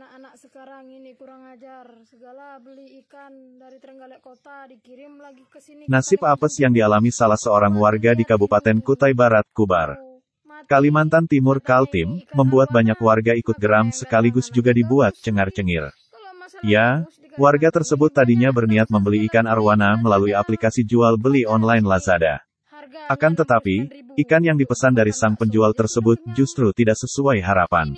anak-anak sekarang ini kurang ajar. Segala beli ikan dari Trenggalek Kota dikirim lagi ke sini. Nasib apes yang dialami salah seorang warga di Kabupaten Kutai Barat, Kubar. Kalimantan Timur Kaltim, membuat banyak warga ikut geram sekaligus juga dibuat cengar-cengir. Ya, warga tersebut tadinya kan berniat membeli ikan arwana melalui aplikasi jual beli online Lazada. Akan tetapi, ikan yang dipesan dari sang penjual tersebut justru tidak sesuai harapan.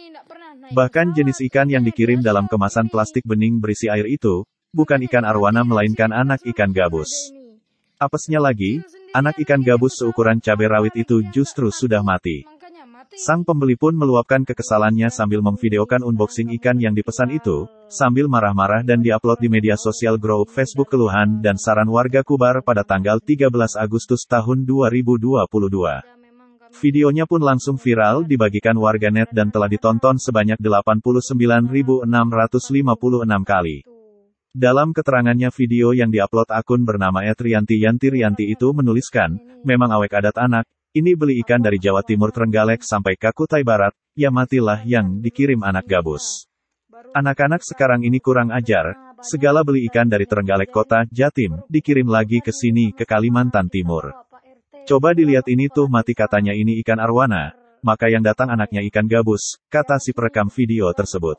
Bahkan jenis ikan yang dikirim dalam kemasan plastik bening berisi air itu, bukan ikan arwana melainkan anak ikan gabus. Apesnya lagi, anak ikan gabus seukuran cabai rawit itu justru sudah mati. Sang pembeli pun meluapkan kekesalannya sambil memvideokan unboxing ikan yang dipesan itu, sambil marah-marah dan diupload di media sosial grup Facebook keluhan dan saran warga Kubar pada tanggal 13 Agustus tahun 2022. Videonya pun langsung viral dibagikan warganet dan telah ditonton sebanyak 89.656 kali. Dalam keterangannya video yang diupload akun bernama Etrianti Yanti Rianti itu menuliskan, memang awek adat anak, ini beli ikan dari Jawa Timur Trenggalek sampai Kakutai Barat, ya matilah yang dikirim anak gabus. Anak-anak sekarang ini kurang ajar, segala beli ikan dari Trenggalek kota, Jatim, dikirim lagi ke sini ke Kalimantan Timur. Coba dilihat ini tuh mati katanya ini ikan arwana, maka yang datang anaknya ikan gabus, kata si perekam video tersebut.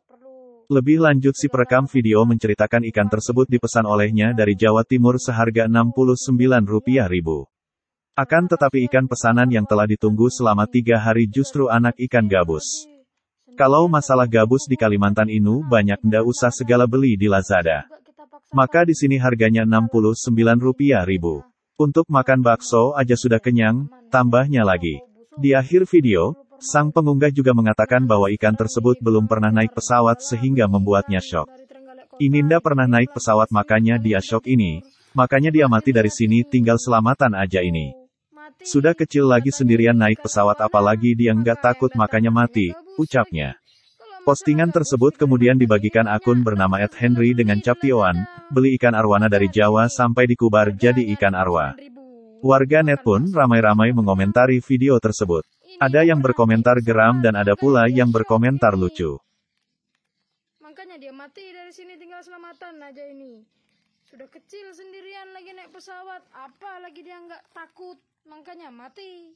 Lebih lanjut si perekam video menceritakan ikan tersebut dipesan olehnya dari Jawa Timur seharga Rp69.000. Akan tetapi ikan pesanan yang telah ditunggu selama tiga hari justru anak ikan gabus. Kalau masalah gabus di Kalimantan ini banyak nda usah segala beli di Lazada. Maka di sini harganya Rp69.000. Untuk makan bakso aja sudah kenyang, tambahnya lagi. Di akhir video, sang pengunggah juga mengatakan bahwa ikan tersebut belum pernah naik pesawat sehingga membuatnya shock. Ini Ininda pernah naik pesawat makanya dia shock ini, makanya dia mati dari sini tinggal selamatan aja ini. Sudah kecil lagi sendirian naik pesawat apalagi dia nggak takut makanya mati, ucapnya. Postingan tersebut kemudian dibagikan akun bernama Ed Henry dengan cap Tioan, beli ikan arwana dari Jawa sampai dikubar jadi ikan arwa. Warga net pun ramai-ramai mengomentari video tersebut. Ada yang berkomentar geram dan ada pula yang berkomentar lucu. Makanya dia mati dari sini tinggal selamatan aja ini. Sudah kecil sendirian lagi naik pesawat, apa lagi dia nggak takut, makanya mati.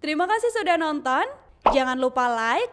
Terima kasih sudah nonton. Jangan lupa like,